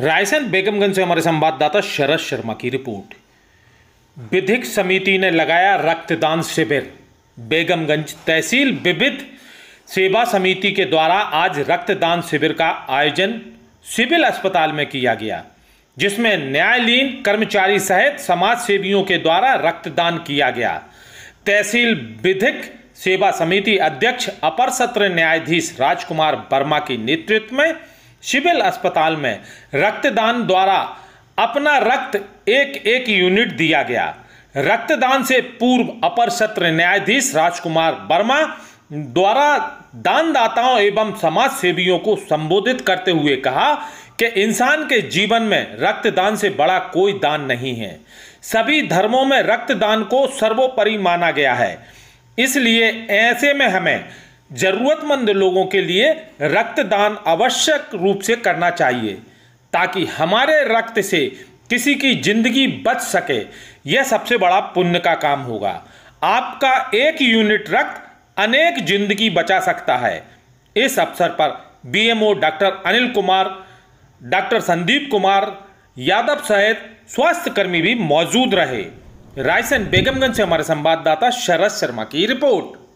रायसेन बेगमगंज से हमारे संवाददाता शरद शर्मा की रिपोर्ट विधिक समिति ने लगाया रक्तदान शिविर बेगमगंज तहसील विविध सेवा समिति के द्वारा आज रक्तदान शिविर का आयोजन सिविल अस्पताल में किया गया जिसमें न्यायालीन कर्मचारी सहित समाज सेवियों के द्वारा रक्तदान किया गया तहसील विधिक सेवा समिति अध्यक्ष अपर सत्र न्यायाधीश राजकुमार वर्मा के नेतृत्व में सिविल अस्पताल में रक्तदान द्वारा अपना रक्त एक एक यूनिट दिया गया रक्तदान से पूर्व अपर सत्र न्यायाधीश राजकुमार वर्मा द्वारा दानदाताओं एवं समाज सेवियों को संबोधित करते हुए कहा कि इंसान के जीवन में रक्तदान से बड़ा कोई दान नहीं है सभी धर्मों में रक्तदान को सर्वोपरि माना गया है इसलिए ऐसे में हमें ज़रूरतमंद लोगों के लिए रक्तदान आवश्यक रूप से करना चाहिए ताकि हमारे रक्त से किसी की ज़िंदगी बच सके यह सबसे बड़ा पुण्य का काम होगा आपका एक यूनिट रक्त अनेक जिंदगी बचा सकता है इस अवसर पर BMO doctor Anil Kumar doctor Sandeep Kumar Yadav सहित स्वास्थ्य कर्मी भी मौजूद रहे रायसेन बेगमगंज से हमारे संवाददाता शरद शर्मा की रिपोर्ट